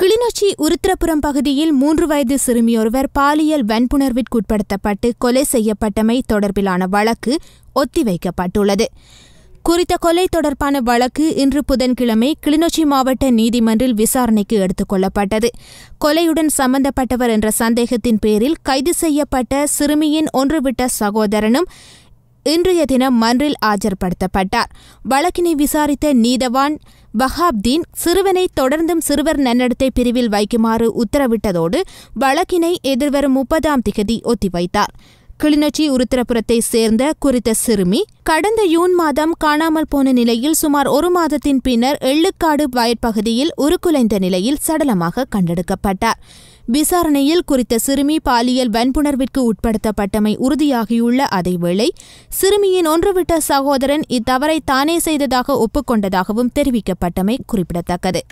கிளிநொச்சி உருத்திரபுரம் பகுதியில் மூன்று வயது சிறுமியொருவர் பாலியல் வன்புணர்விற்குட்படுத்தப்பட்டு கொலை செய்யப்பட்டமை தொடர்பிலான வழக்கு ஒத்திவைக்கப்பட்டுள்ளது குறித்த கொலை தொடர்பான வழக்கு இன்று புதன்கிழமை கிளிநொச்சி மாவட்ட நீதிமன்றில் விசாரணைக்கு எடுத்துக் கொள்ளப்பட்டது கொலையுடன் சம்பந்தப்பட்டவர் என்ற சந்தேகத்தின் பேரில் கைது செய்யப்பட்ட சிறுமியின் ஒன்றுவிட்ட சகோதரனும் இன்றைய தினம் மன்றில் ஆஜர்படுத்தப்பட்டார் வழக்கினை விசாரித்த நீதவான் வஹாப்தீன் சிறுவனை தொடர்ந்தும் சிறுவர் நன்னடத்தை பிரிவில் வைக்குமாறு உத்தரவிட்டதோடு வழக்கினை எதிர்வரும் முப்பதாம் திகதி ஒத்திவைத்தார் கிளிநொச்சி உருத்திரபுரத்தை சேர்ந்த குறித்த சிறுமி கடந்த யூன் மாதம் காணாமல் போன நிலையில் சுமார் ஒரு மாதத்தின் பின்னர் எள்ளுக்காடு வயற்பகுதியில் உருக்குலைந்த நிலையில் சடலமாக கண்டெடுக்கப்பட்டார் விசாரணையில் குறித்த சிறுமி பாலியல் வன்புணர்விற்கு உட்படுத்தப்பட்டமை உறுதியாகியுள்ள அதேவேளை சிறுமியின் ஒன்றுவிட்ட சகோதரன் இத்தவறை தானே செய்ததாக ஒப்புக்கொண்டதாகவும் தெரிவிக்கப்பட்டமை குறிப்பிடத்தக்கது